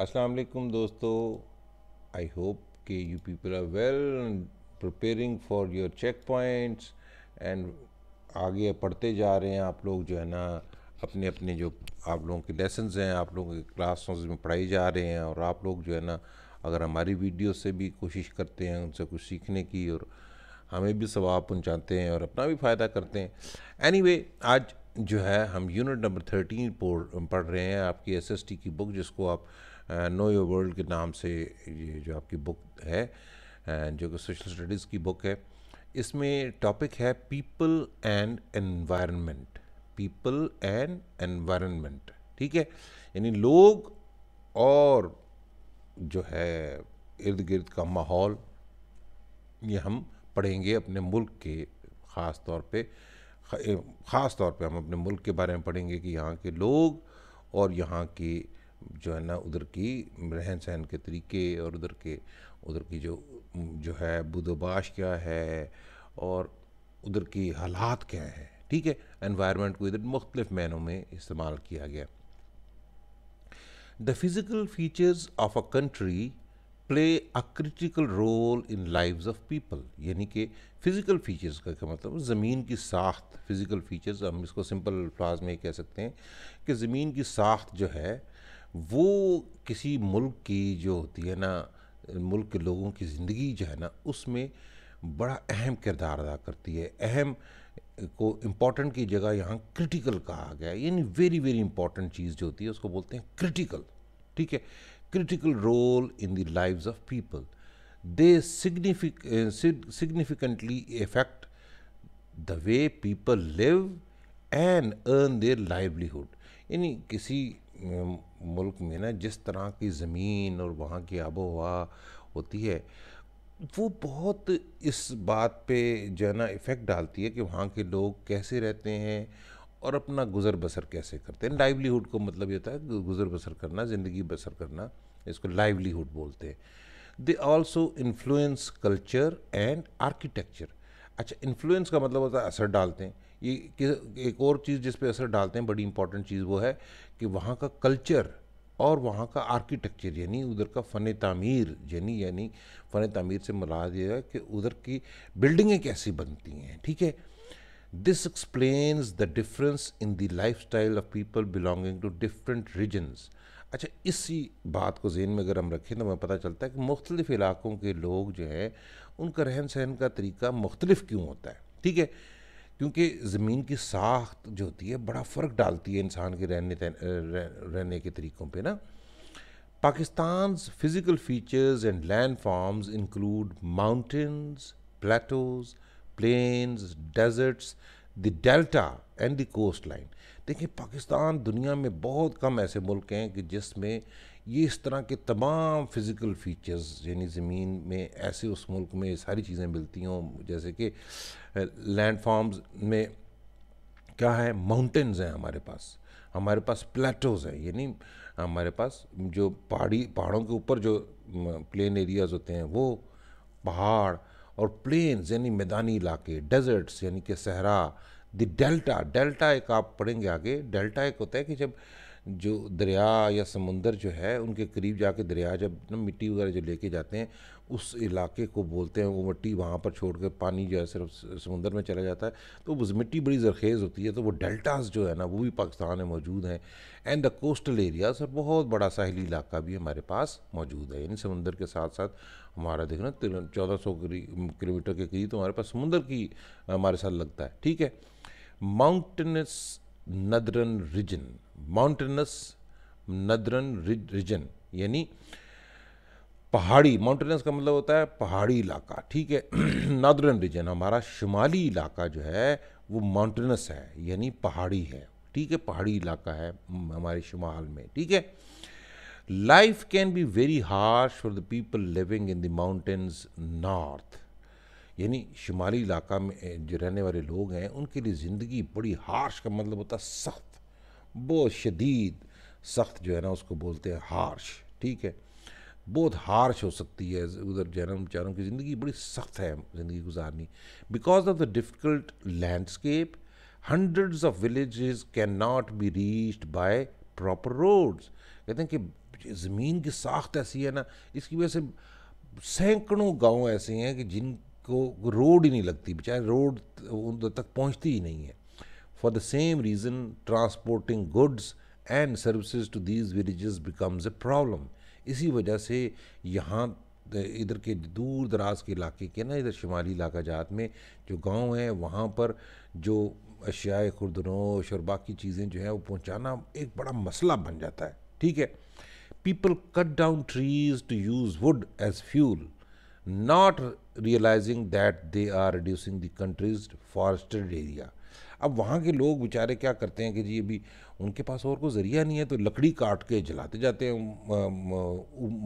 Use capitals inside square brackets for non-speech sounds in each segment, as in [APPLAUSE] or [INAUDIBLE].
अस्सलाम वालेकुम दोस्तों आई होप कि you people are well preparing for your check points and आगे पढ़ते जा रहे हैं आप लोग जो है ना अपने अपने जो आप लोगों के लेसन हैं आप लोगों के क्लासों में पढ़ाई जा रहे हैं और आप लोग जो है ना अगर हमारी वीडियो से भी कोशिश करते हैं उनसे कुछ सीखने की और हमें भी सवाब पहुँचाते हैं और अपना भी फ़ायदा करते हैं एनी anyway, आज जो है हम यूनिट नंबर थर्टीन पढ़ रहे हैं आपकी एस एस टी की बुक जिसको आप नो योर वर्ल्ड के नाम से ये जो आपकी बुक है जो कि सोशल स्टडीज़ की बुक है इसमें टॉपिक है people and environment people and environment ठीक है यानी लोग और जो है इर्द गिर्द का माहौल ये हम पढ़ेंगे अपने मुल्क के ख़ास तौर पे ख़ास तौर पे हम अपने मुल्क के बारे में पढ़ेंगे कि यहाँ के लोग और यहाँ की जो है ना उधर की रहन सहन के तरीके और उधर के उधर की जो जो है बुदोबाश क्या है और उधर की हालात क्या हैं ठीक है एनवायरनमेंट को इधर मुख्तलिफ मैनों में इस्तेमाल किया गया the physical features of a country play a critical role in live of people यानी कि फ़िज़िकल फीचर्स का क्या मतलब ज़मीन की साख्त फ़िज़िकल फीचर्स हम इसको सिंपल अल्फाज में कह सकते हैं कि ज़मीन की साख्त जो है वो किसी मुल्क की जो होती है ना मुल्क के लोगों की ज़िंदगी जो है ना उसमें बड़ा अहम किरदार अदा करती है अहम को इम्पॉर्टेंट की जगह यहाँ क्रिटिकल कहा गया है यानी वेरी वेरी इंपॉर्टेंट चीज़ जो होती है उसको बोलते हैं क्रिटिकल ठीक है critical role in the lives of people they significantly effect the way people live and earn their livelihood यानी किसी मुल्क में ना जिस तरह की ज़मीन और वहाँ की आबो हवा होती है वो बहुत इस बात पे जो है ना इफ़ेक्ट डालती है कि वहाँ के लोग कैसे रहते हैं और अपना गुज़र बसर कैसे करते हैं लाइवलीहुड को मतलब ये होता है गुज़र बसर करना ज़िंदगी बसर करना इसको लाइवलीहुड बोलते हैं they also influence culture and architecture अच्छा इन्फ्लुएंस का मतलब होता है असर डालते हैं ये एक और चीज़ जिस पे असर डालते हैं बड़ी इंपॉर्टेंट चीज़ वो है कि वहाँ का कल्चर और वहाँ का आर्किटेक्चर यानी उधर का फ़न तमीर यानी यानी फ़न तमीर से मुलाद ये है कि उधर की बिल्डिंगें कैसी बनती हैं ठीक है this explains the difference in the life style of people belonging to different regions अच्छा इसी बात को जेन में अगर हम रखें तो हमें पता चलता है कि मुख्तलिफ़ इलाक़ों के लोग जो हैं उनका रहन सहन का तरीका मुख्तलिफ क्यों होता है ठीक है क्योंकि ज़मीन की साख्त जो होती है बड़ा फ़र्क डालती है इंसान के रहने रहने के तरीक़ों पे ना Pakistan physical features and land forms include mountains plateaus plains deserts the delta and the coast line देखिए पाकिस्तान दुनिया में बहुत कम ऐसे मुल्क हैं कि जिसमें ये इस तरह के तमाम फ़िज़िकल फ़ीचर्स यानी ज़मीन में ऐसे उस मुल्क में सारी चीज़ें मिलती हों जैसे कि लैंड फॉर्म्स में क्या है माउंटेंस हैं हमारे पास हमारे पास प्लेटोज़ हैं यानी हमारे पास जो पहाड़ी पहाड़ों के ऊपर जो प्लेन एरियाज़ होते हैं वो पहाड़ और प्लेन्स यानी मैदानी इलाके डेजर्ट्स यानी कि सहरा द डेल्टा डेल्टा एक आप पढ़ेंगे आगे डेल्टा एक होता है कि जब जो दरिया या समुंदर जो है उनके करीब जाके दरिया जब ना मिट्टी वगैरह जो लेके जाते हैं उस इलाके को बोलते हैं वो मिट्टी वहाँ पर छोड़ कर पानी जो है सिर्फ समुंदर में चला जाता है तो उस मिट्टी बड़ी जरखेज़ होती है तो वो डेल्टास जो है ना वो भी पाकिस्तान में मौजूद हैं एंड द कोस्टल एरियाज और बहुत बड़ा साहली इलाका भी हमारे पास मौजूद है यानी समुंदर के साथ साथ हमारा देखना चौदह सौ किलोमीटर के करीब तो हमारे पास समुंदर की हमारे साथ लगता है ठीक है mountainous northern region mountainous northern region यानी पहाड़ी माउंटेनस का मतलब होता है पहाड़ी इलाका ठीक है नदरन [CLEARS THROAT] रिजन हमारा शुमाली इलाका जो है वो माउंटेनस है यानी पहाड़ी है ठीक है पहाड़ी इलाका है हमारे शुमाल में ठीक है life can be very harsh for the people living in the mountains north यानी शुमाली इलाका में जो रहने वाले लोग हैं उनके लिए ज़िंदगी बड़ी हार्श का मतलब होता है सख्त बहुत शदीद सख्त जो है ना उसको बोलते हैं हार्श ठीक है बहुत हार्श हो सकती है उधर जो है ना बेचारों की ज़िंदगी बड़ी सख्त है ज़िंदगी गुजारनी because of the difficult landscape hundreds of villages can not be reached by proper roads कहते हैं कि ज़मीन की साख्त ऐसी है ना इसकी वजह से सैकड़ों गांव ऐसे हैं कि जिनको रोड ही नहीं लगती बेचारे रोड उन तक पहुंचती ही नहीं है For the same reason, transporting goods and services to these villages becomes a problem इसी वजह से यहाँ इधर के दूर दराज के इलाके के ना इधर शुमाली इलाका जात में जो गांव है वहाँ पर जो अशियाए खुरदनोश और बाकी चीज़ें जो हैं वो पहुँचाना एक बड़ा मसला बन जाता है ठीक है people cut down trees to use wood as fuel not realising that they are reducing the country's forested area अब वहाँ के लोग बेचारे क्या करते हैं कि जी अभी उनके पास और कोई ज़रिया नहीं है तो लकड़ी काट के जलाते जाते हैं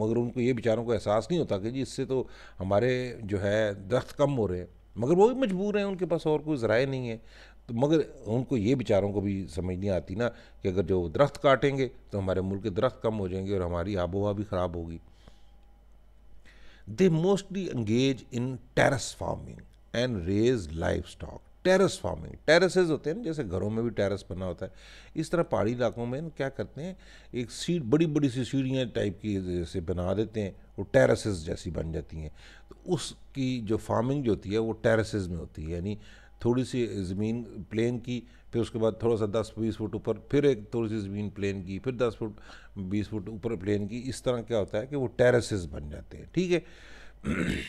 मगर उनको ये बेचारों को एहसास नहीं होता कि जी इससे तो हमारे जो है दरख्त कम हो रहे हैं मगर वो भी मजबूर हैं उनके पास और कोई ज़राए नहीं है तो मगर उनको ये बेचारों को भी समझ नहीं आती ना कि अगर जो दरख्त काटेंगे तो हमारे मुल्क के दरख्त कम हो जाएंगे और हमारी आबोहवा भी ख़राब होगी they mostly engage in terrace farming and raise livestock. Terrace farming terraces होते हैं जैसे घरों में भी टेरेस बना होता है इस तरह पहाड़ी इलाकों में क्या करते हैं एक सीट बड़ी बड़ी सी सीढ़ियाँ टाइप की जैसे बना देते हैं वो टेरेसेस जैसी बन जाती हैं तो उसकी जो फार्मिंग जो होती है वो टेरेसेस में होती है यानी थोड़ी सी ज़मीन प्लेन की फिर उसके बाद थोड़ा सा दस बीस फुट ऊपर फिर एक थोड़ी सी ज़मीन प्लेन की फिर दस फुट बीस फुट ऊपर प्लेन की इस तरह क्या होता है कि वो टेरेसेस बन जाते हैं ठीक है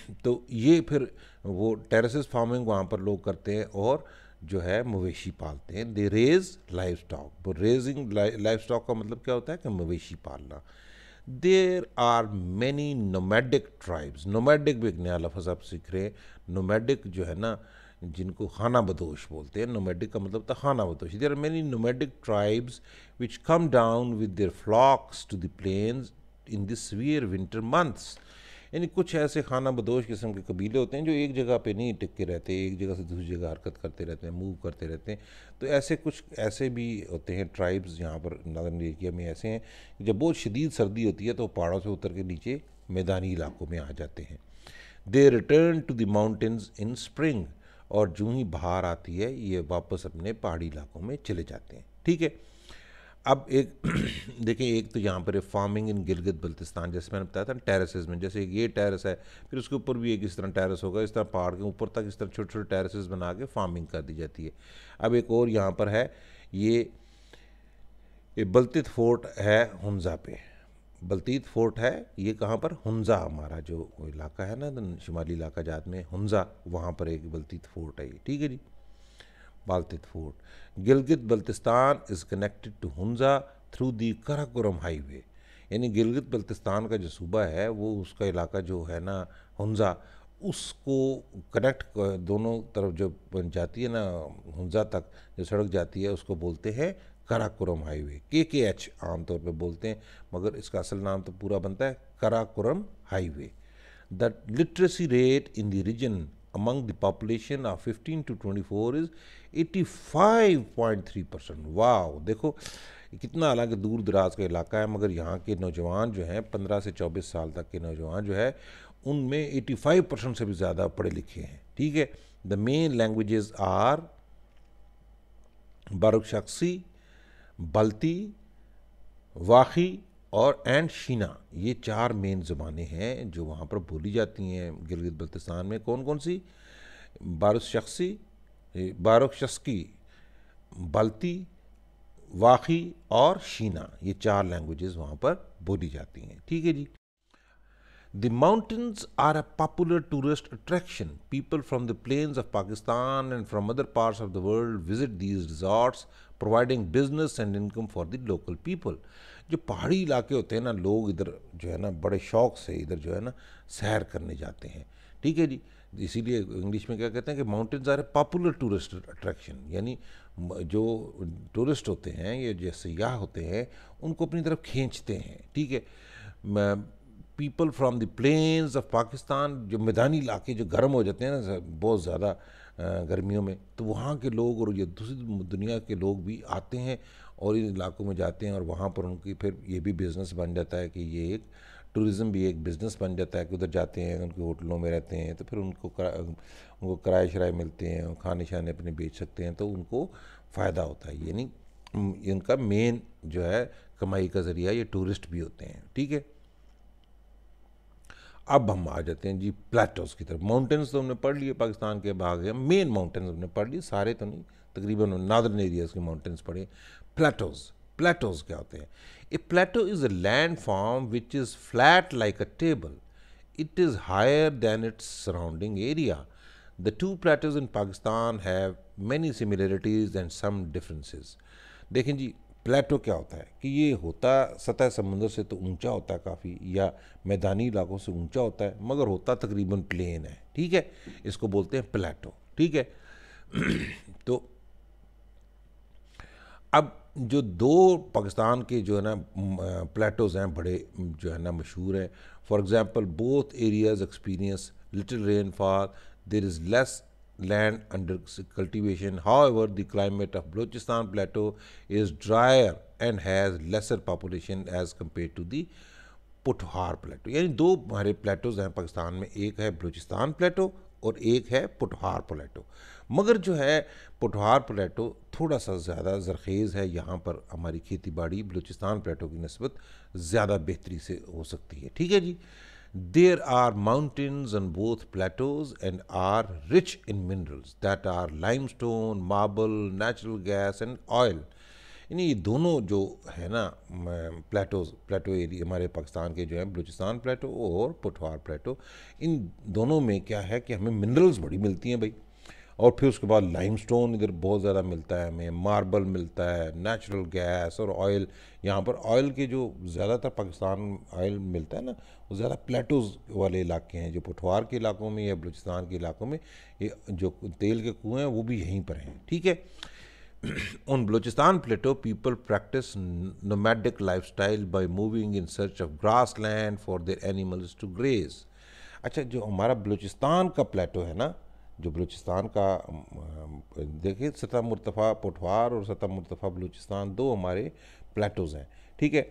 [CLEARS THROAT] तो ये फिर वो टेरेसेस फार्मिंग वहाँ पर लोग करते हैं और जो है मवेशी पालते हैं they raise livestock raising livestock का मतलब क्या होता है कि मवेशी पालना there are many nomadic tribes nomadic भी एक नया लफज आप सीख रहे हैं नोमेडिक जो है ना जिनको खाना बदोश बोलते हैं नोमेडिक का मतलब था खाना बदोश there are many nomadic tribes which come down with their flocks to the plains in this where winter months यानी कुछ ऐसे खाना बदोश किस्म के कबीले होते हैं जो एक जगह पे नहीं टिक के रहते एक जगह से दूसरी जगह हरकत करते रहते हैं मूव करते रहते हैं तो ऐसे कुछ ऐसे भी होते हैं ट्राइब्स यहाँ पर नदर्न एरिया में ऐसे हैं जब बहुत शदीद सर्दी होती है तो पहाड़ों से उतर के नीचे मैदानी इलाकों में आ जाते हैं they return to the mountains in spring और जो ही बाहर आती है ये वापस अपने पहाड़ी इलाकों में चले जाते हैं ठीक है अब एक [CLEARS THROAT] देखें एक तो यहाँ पर फार्मिंग इन गिलगित बल्तिस्तान जैसे मैंने बताया था टेरेस में जैसे ये टेरेस है फिर उसके ऊपर भी एक इस तरह टेरेस होगा इस तरह पहाड़ के ऊपर तक इस तरह छोटे छोटे टेरेसेस बना के फार्मिंग कर दी जाती है अब एक और यहाँ पर है ये बल्तित फोर्ट है हमजा पे बलतीत फोर्ट है ये कहाँ पर हुंजा हमारा जो इलाका है ना शुमाली इलाका जात में हुंजा वहाँ पर एक बलतीत फोर्ट है ये ठीक है जी Baltit fort Gilgit Baltistan is connected to Hunza through the Karakoram highway यानी गिलगित बल्तिस्तान का जो सूबा है वो उसका इलाका जो है ना हुंजा उसको कनेक्ट दोनों तरफ जो जाती है ना हुंजा तक जो सड़क जाती है उसको बोलते हैं कराकुरम हाईवे के के एच आमतौर पर बोलते हैं मगर इसका असल नाम तो पूरा बनता है Karakoram highway the literacy rate in the region among the population of 15 to 24 is 85.3 percent वाह देखो कितना हालांकि दूर दराज का इलाका है मगर यहाँ के नौजवान जो हैं 15 से 24 साल तक के नौजवान जो है उनमें 85 परसेंट से भी ज़्यादा पढ़े लिखे हैं ठीक है the main languages are Burushaski Balti Wakhi और एंड शीना ये चार मेन ज़बानें हैं जो वहाँ पर बोली जाती हैं गिलगित बल्तिस्तान में कौन कौन सी बारुस शख्सी बारुक शख्सकी बल्ती वाखी और शीना ये चार लैंग्वेजेस वहाँ पर बोली जाती हैं ठीक है जी The mountains are a popular tourist attraction. People from the plains of Pakistan and from other parts of the world visit these resorts, providing business and income for the local people. जो पहाड़ी इलाके होते हैं ना लोग इधर जो है ना बड़े शौक से इधर जो है ना सैर करने जाते हैं ठीक है जी इसीलिए इंग्लिश में क्या कहते हैं कि mountains are a popular tourist attraction यानी जो टूरिस्ट होते हैं या जो सयाह होते हैं उनको अपनी तरफ खींचते हैं ठीक है people from the plains of Pakistan जो मैदानी इलाके जो गर्म हो जाते हैं ना बहुत ज़्यादा गर्मियों में तो वहाँ के लोग और ये दूसरी दुनिया के लोग भी आते हैं और इन इलाकों में जाते हैं और वहाँ पर उनकी फिर ये भी बिज़नेस बन जाता है कि ये एक टूरिज़म भी एक बिज़नेस बन जाता है कि उधर जाते हैं उनके होटलों में रहते हैं तो फिर उनको उनको किराए शराए मिलते हैं और खाने शाने अपने बेच सकते हैं तो उनको फ़ायदा होता है यानी इनका मेन जो है कमाई का ज़रिया ये टूरिस्ट भी होते हैं ठीक है अब हम आ जाते हैं जी प्लेटोज की तरफ माउंटेन्स तो हमने पढ़ लिए पाकिस्तान के भाग हैं मेन माउंटेन्स हमने पढ़ लिए सारे तो नहीं तकरीबन नादर्न एरियाज़ के माउंटेन्स पढ़े प्लेटोज प्लेटोज क्या होते हैं a plateau is a land form which is flat like a table it is higher than its surrounding area the two plateaus in Pakistan have many similarities and some differences देखें जी प्लेटो क्या होता है कि ये होता सतह समुद्र से तो ऊंचा होता है काफ़ी या मैदानी इलाकों से ऊंचा होता है मगर होता तकरीबन प्लेन है ठीक है इसको बोलते हैं प्लेटो ठीक है [CLEARS THROAT] तो अब जो दो पाकिस्तान के जो है ना प्लेटोज़ हैं बड़े जो है ना मशहूर हैं for example both areas experience little rainfall there is less land under cultivation. However, the climate of Balochistan Plateau is drier and has lesser population as compared to the Potohar plateau यानी दो हमारे प्लेटोज हैं पाकिस्तान में एक है बलूचिस्तान प्लेटो और एक है पुटहार प्लेटो मगर जो है पुटहार प्लेटो थोड़ा सा ज़्यादा जरखेज़ है यहाँ पर हमारी खेती बाड़ी बलूचिस्तान प्लेटो की नस्बत ज़्यादा बेहतरी से हो सकती है ठीक है जी There are mountains on both plateaus and are rich in minerals that are limestone, marble, natural gas and oil. यानी ये दोनों जो है ना प्लेटोज प्लेटो एरिया हमारे पाकिस्तान के जो है बलूचिस्तान प्लेटो और पठवार प्लेटो इन दोनों में क्या है कि हमें मिनरल्स बड़ी मिलती हैं भाई और फिर उसके बाद लाइमस्टोन इधर बहुत ज़्यादा मिलता है हमें मार्बल मिलता है नेचुरल गैस और ऑयल यहाँ पर ऑयल के जो ज़्यादातर पाकिस्तान ऑयल मिलता है ना वो ज़्यादा प्लेटोज़ वाले इलाके हैं जो पठवार के इलाकों में या बलूचिस्तान के इलाकों में ये जो तेल के कुएँ हैं वो भी यहीं पर हैं ठीक है [CLEARS THROAT] उन plateau people practise nomadic lifestyle by moving in search of grass land for their animals to graze अच्छा जो हमारा बलूचिस्तान का प्लेटो है ना जो बलूचिस्तान का देखिए सतह मुतफा पोठवार और सतह मुतफा बलूचिस्तान दो हमारे प्लेटोज़ हैं ठीक है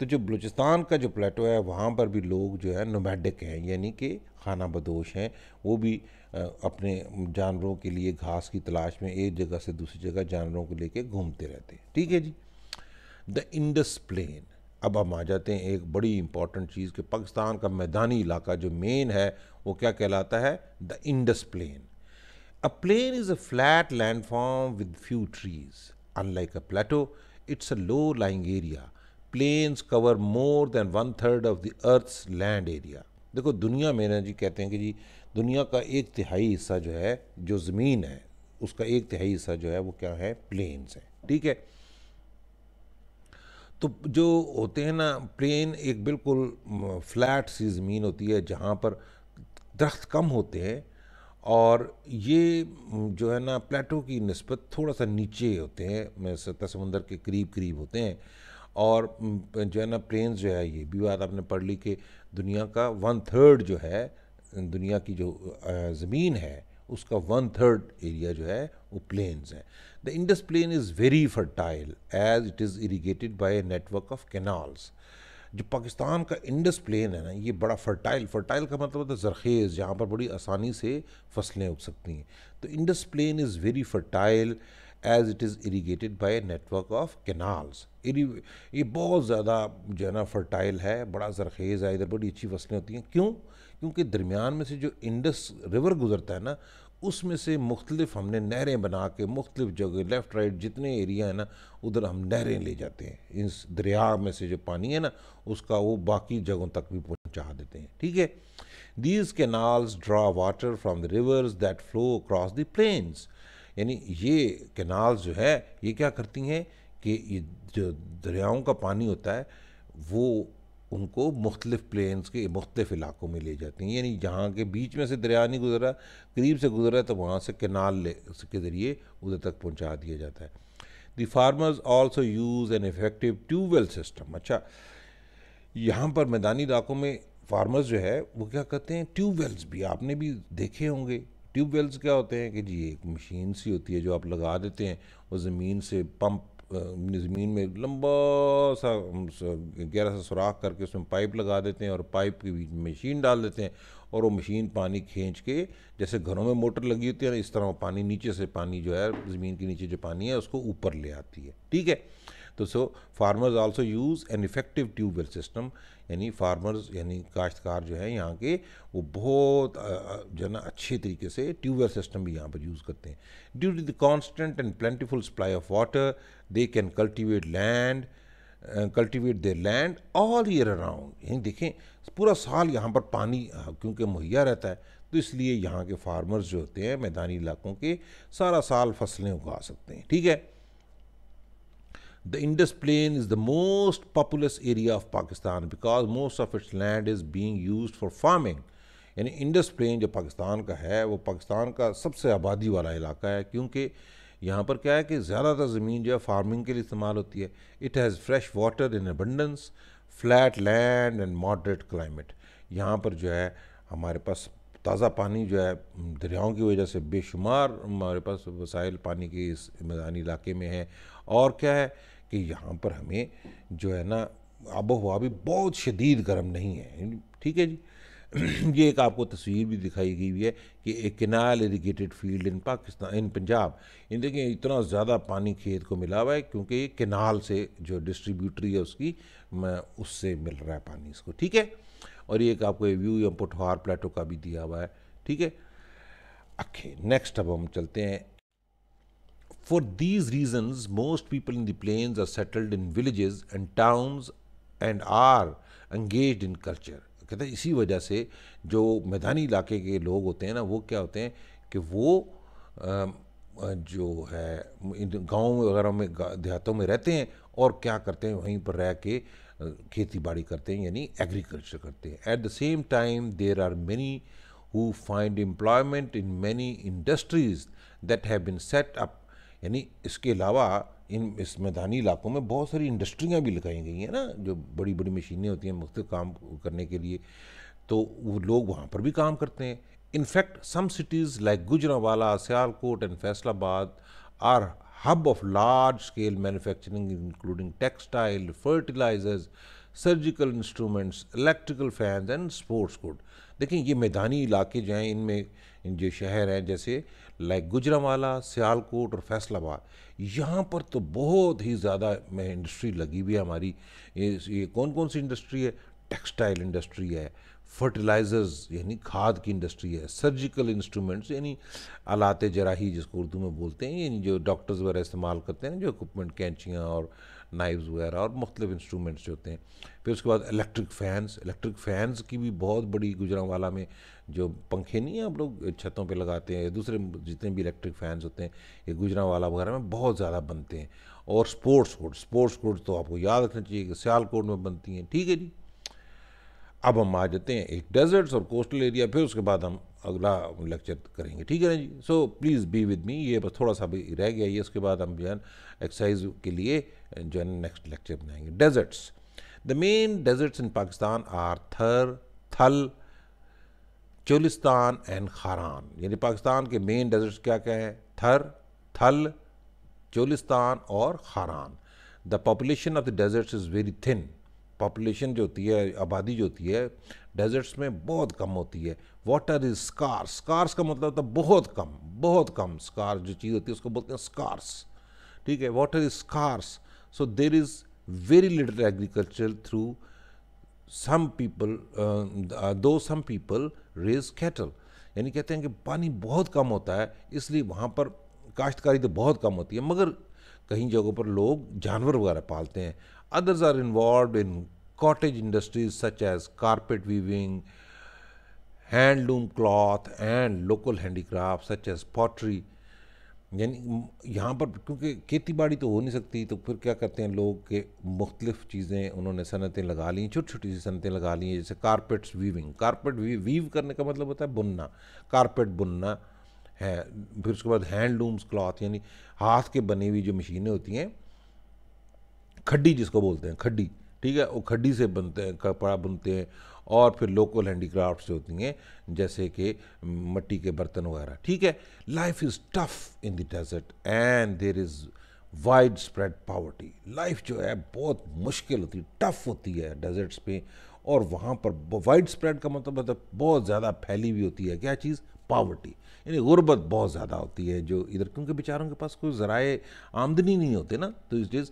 तो जो बलूचिस्तान का जो प्लेटो है वहाँ पर भी लोग जो है नोमैडिक हैं यानी कि खाना बदोश हैं वो भी अपने जानवरों के लिए घास की तलाश में एक जगह से दूसरी जगह जानवरों को लेके घूमते रहते हैं ठीक है जी द इंडस प्लेन अब हम आ जाते हैं एक बड़ी इंपॉर्टेंट चीज़ कि पाकिस्तान का मैदानी इलाका जो मेन है वो क्या कहलाता है the Indus plain a plain is a flat land form with few trees unlike a plateau it's a low lying area plains cover more than one third of the earth's land area देखो दुनिया में ना जी कहते हैं कि जी दुनिया का एक तिहाई हिस्सा जो है जो ज़मीन है उसका एक तिहाई हिस्सा जो है वो क्या है प्लेन्स है ठीक है तो जो होते हैं ना प्लेन एक बिल्कुल फ्लैट सी ज़मीन होती है जहाँ पर दरख्त कम होते हैं और ये जो है ना प्लेटो की नस्बत थोड़ा सा नीचे होते हैं सतह समुंदर के करीब करीब होते हैं और जो है ना प्लेन जो है ये भी बात आपने पढ़ ली कि दुनिया का वन थर्ड जो है दुनिया की जो ज़मीन है उसका वन थर्ड एरिया जो है वो प्लेन्स है the Indus plain is very fertile as it is irrigated by a network of canals जो पाकिस्तान का इंडस प्लेन है ना ये बड़ा फर्टाइल फर्टाइल का मतलब होता है जरखेज़ जहाँ पर बड़ी आसानी से फसलें उग सकती हैं तो Indus plain is very fertile as it is irrigated by a network of canals ये बहुत ज़्यादा जो है ना फर्टाइल है बड़ा जरखेज़ है इधर बड़ी अच्छी फसलें होती हैं क्यों क्योंकि दरमियान में से जो इंडस रिवर गुजरता है ना उसमें से मुख्तलिफ हमने नहरें बना के मुख्तलिफ जगह लेफ़्ट राइट जितने एरिया है ना उधर हम नहरें ले जाते हैं इस दरिया में से जो पानी है ना उसका वो बाकी जगहों तक भी पहुँचा देते हैं ठीक है these canals draw water from the rivers that flow across the plains यानी ये कैनाल्स जो है ये क्या करती हैं कि ये जो दरियाओं का पानी होता है वो उनको मुख्तलिफ़ प्लेन्स के मुख्तलिफ़ इलाकों में ले जाती हैं यानी जहाँ के बीच में से दरिया नहीं गुजरा करीब से गुजरा तो वहाँ से कैनाल के ज़रिए उधर तक पहुँचा दिया जाता है the farmers also use an effective tubewell system अच्छा यहाँ पर मैदानी इलाकों में फार्मर्स जो है वो क्या कहते हैं ट्यूबवेल्स भी आपने भी देखे होंगे ट्यूबवेल्स क्या होते हैं कि जी एक मशीन सी होती है जो आप लगा देते हैं वो ज़मीन से पंप अपनी ज़मीन में लंबा सा गहरा सा सुराख करके उसमें पाइप लगा देते हैं और पाइप के बीच मशीन डाल देते हैं और वो मशीन पानी खींच के जैसे घरों में मोटर लगी होती है ना इस तरह वो पानी नीचे से पानी जो है ज़मीन के नीचे जो पानी है उसको ऊपर ले आती है ठीक है तो so farmers also use an effective tubewell system यानी फार्मर्स यानी काश्तकार जो है यहाँ के वो बहुत जो है ना अच्छे तरीके से ट्यूबवेल सिस्टम भी यहाँ पर यूज़ करते हैं due to the constant and plentiful supply of water they can cultivate land cultivate their land all year around यानी देखें पूरा साल यहाँ पर पानी क्योंकि मुहैया रहता है तो इसलिए यहाँ के फार्मर्स जो होते हैं मैदानी इलाकों के सारा साल फसलें उगा सकते हैं ठीक है the Indus Plain is the most populous area of Pakistan because most of its land is being use for farming यानी इंडस प्लेन जो पाकिस्तान का है वो पाकिस्तान का सबसे आबादी वाला इलाका है क्योंकि यहाँ पर क्या है कि ज़्यादातर ज़मीन जो है फार्मिंग के लिए इस्तेमाल होती है it has fresh water in abundance flat land and moderate climate यहाँ पर जो है हमारे पास ताज़ा पानी जो है दरियाओं की वजह से बेशुमार हमारे पास वसाइल पानी के इस मैदानी इलाके में है और क्या है कि यहाँ पर हमें जो है ना आबो हवा भी बहुत शदीद गर्म नहीं है ठीक है जी [CLEARS THROAT] ये एक आपको तस्वीर भी दिखाई गई हुई है कि एक canal irrigated field in Pakistan in Punjab in देखिए इतना ज़्यादा पानी खेत को मिला हुआ है क्योंकि ये किनाल से जो डिस्ट्रीब्यूटरी है उसकी उससे मिल रहा है पानी इसको ठीक है और ये एक आपको व्यू या पुठवार प्लेटो का भी दिया हुआ है ठीक है अखे नेक्स्ट अब हम चलते हैं For these reasons, most people in the plains are settled in villages and towns and are engaged in culture. कहते हैं इसी वजह से जो मैदानी इलाके के लोग होते हैं ना वो क्या होते हैं कि वो जो है गाँव वगैरह में देहातों में रहते हैं और क्या करते हैं वहीं पर रह के खेती बाड़ी करते हैं यानी एग्रीकल्चर करते हैं at the same time there are many who find employment in many industries that have been set up यानी इसके अलावा इन इस मैदानी इलाकों में बहुत सारी इंडस्ट्रियाँ भी लगाई गई हैं ना जो बड़ी बड़ी मशीनें होती हैं मुख्त काम करने के लिए तो वो लोग वहाँ पर भी काम करते हैं in fact some cities like Gujranwala Sialkot and Faisalabad are hub of large scale manufacturing including textile fertilisers surgical instruments electrical fans and sports good देखें ये मैदानी इलाके जो हैं इनमें जो शहर हैं जैसे लाइक गुजरावाला सियालकोट और फैसलाबाद यहाँ पर तो बहुत ही ज़्यादा में इंडस्ट्री लगी हुई है हमारी ये कौन कौन सी इंडस्ट्री है टेक्सटाइल इंडस्ट्री है फर्टिलाइज़र्स यानी खाद की इंडस्ट्री है सर्जिकल इंस्ट्रूमेंट्स यानी आलात जराही जिसको उर्दू में बोलते हैं यानी जो डॉक्टर्स वगैरह इस्तेमाल करते हैं जो इक्वमेंट कैंचियाँ और नाइव्स वगैरह और मुख्तलिफ इंस्ट्रूमेंट्स जो होते हैं फिर उसके बाद इलेक्ट्रिक फ़ैन्स इलेक्ट्रिक फ़ैन्स की भी बहुत बड़ी गुजरावाला में जो पंखे नहीं हैं हम लोग छतों पे लगाते हैं दूसरे जितने भी इलेक्ट्रिक फ़ैन्स होते हैं ये गुजरावाला वगैरह में बहुत ज़्यादा बनते हैं और स्पोर्ट्स कोड स्पोर्ट्स कोड तो आपको याद रखना चाहिए कि सियालकोट में बनती हैं ठीक है जी अब हम आ जाते हैं एक डेजर्ट्स और कोस्टल एरिया फिर उसके बाद हम अगला लेक्चर करेंगे ठीक है ना जी so please be with me ये बस थोड़ा सा भी रह गया ये उसके बाद हम जो है एक्सरसाइज के लिए जो है नेक्स्ट लेक्चर बनाएंगे deserts the main deserts in Pakistan are Thar Thal Cholistan and खारान यानी पाकिस्तान के मेन डेजर्ट्स क्या क्या हैं थर थल चोलिस्तान और Kharan the population of the deserts is very thin population जो होती है आबादी जो होती है डेजर्ट्स में बहुत कम होती है वाटर इज़ स्कार स्कार्स का मतलब होता तो है बहुत कम बहुत कम स्कार जो चीज़ होती है उसको बोलते हैं स्कार्स ठीक है water is scarce So there is very little agriculture through some people, uh, though some people raise cattle. यानी कहते हैं कि पानी बहुत कम होता है इसलिए वहाँ पर काश्तकारी तो बहुत कम होती है मगर कई जगहों पर लोग जानवर वगैरह पालते हैं others are involve in cottage industries such as carpet weaving, handloom cloth, and local handicrafts such as pottery, यानी यहाँ पर क्योंकि खेती बाड़ी तो हो नहीं सकती तो फिर क्या करते हैं लोग के मुख्तलिफ चीज़ें उन्होंने सनतें लगा ली छोटी छोटी सी सनतें लगा ली हैं जैसे कारपेट्स वीविंग कारपेट वी, वीव करने का मतलब होता है बुनना कारपेट बुनना है फिर उसके बाद हैंडलूम्स क्लॉथ यानी हाथ के बनी हुई जो मशीनें होती हैं खड्डी जिसको बोलते हैं खड्डी ठीक है वो खड्डी से बनते हैं कपड़ा बुनते हैं और फिर लोकल क्राफ्ट होती हैं जैसे कि मट्टी के बर्तन वगैरह ठीक है life is tough in the desert and there is widespread poverty life जो है बहुत मुश्किल होती है टफ होती है डेजर्ट्स पे और वहाँ पर वाइड स्प्रेड का मतलब मतलब बहुत ज़्यादा फैली हुई होती है क्या चीज़ पावर्टी यानी गुर्बत बहुत ज़्यादा होती है जो इधर क्योंकि बेचारों के पास कोई ज़राए आमदनी नहीं होते ना तो इस is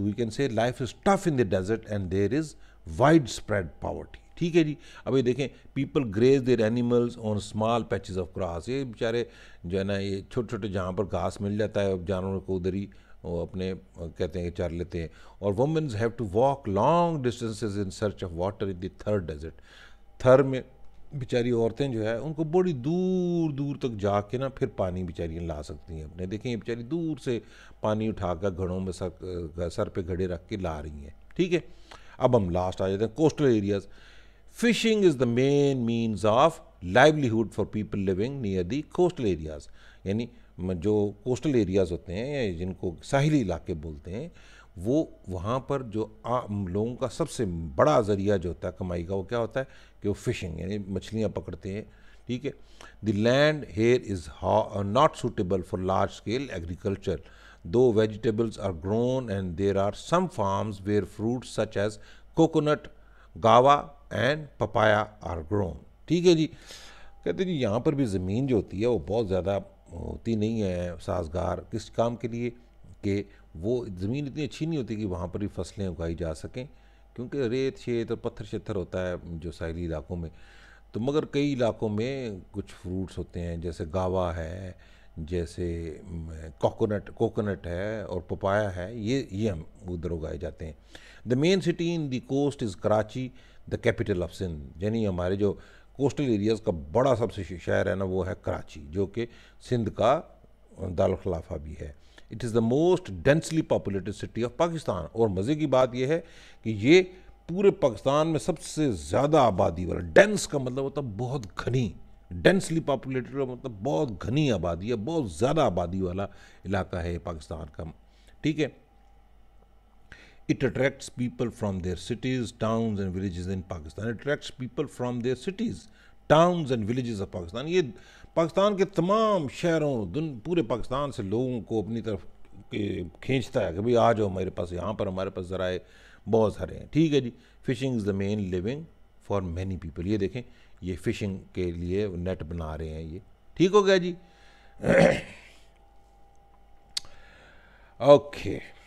we can say life is tough in the desert and there is widespread poverty ठीक है जी अब ये देखें people graze their animals on small patches of grass ये बेचारे जो है ना ये छोटे छोटे जहाँ पर घास मिल जाता है अब जानवरों को उधर ही वो अपने कहते हैं कि चर लेते हैं और women's have to walk long distances in search of water in third third desert Thar में बेचारी औरतें जो है उनको बड़ी दूर दूर तक जाके ना फिर पानी बेचारी ला सकती हैं अपने देखें ये बेचारी दूर से पानी उठाकर घड़ों में सर सर पे घड़े रख के ला रही हैं ठीक है अब हम लास्ट आ जाते हैं coastal areas fishing is the main means of livelihood for people living near the coastal areas यानी जो कोस्टल एरियाज होते हैं जिनको साहिली इलाके बोलते हैं वो वहाँ पर जो आम लोगों का सबसे बड़ा ज़रिया जो होता है कमाई का वो क्या होता है कि वो फिशिंग यानी मछलियाँ पकड़ते हैं ठीक है the land here is not suitable for large scale agriculture though vegetables are grown and there are some farms where fruits such as coconut guava and papaya are grown ठीक है जी कहते जी यहाँ पर भी ज़मीन जो होती है वो बहुत ज़्यादा होती नहीं है साजगार किस काम के लिए कि वो ज़मीन इतनी अच्छी नहीं होती कि वहाँ पर भी फसलें उगाई जा सकें क्योंकि रेत शेत और पत्थर शत्थर होता है जो साहली इलाकों में तो मगर कई इलाकों में कुछ फ्रूट्स होते हैं जैसे गावा है जैसे कोकोनट कोकोनट है और पपाया है ये ये हम उधर उगाए जाते हैं the main city in the coast is Karachi the capital of Sindh यानी हमारे जो कोस्टल एरियाज़ का बड़ा सबसे शहर है ना वो है कराची जो कि सिंध का दारखिलाफा भी है it is the most densely populated city of Pakistan और मज़े की बात यह है कि ये पूरे पाकिस्तान में सबसे ज़्यादा आबादी वाला डेंस का मतलब होता है बहुत घनी डेंसली पॉपुलेटेड और मतलब बहुत घनी आबादी है बहुत ज़्यादा आबादी वाला इलाका है पाकिस्तान का ठीक है it attracts people from their cities towns and village in Pakistan attracts people from their cities towns and village of Pakistan ये पाकिस्तान के तमाम शहरों दुन पूरे पाकिस्तान से लोगों को अपनी तरफ खींचता है कि भाई आ जाओ हमारे पास यहाँ पर हमारे पास ज़राए बहुत सारे हैं ठीक है जी fishing is the main living for many people ये देखें ये फिशिंग के लिए नेट बना रहे हैं ये ठीक हो गया जी ओके [COUGHS] okay.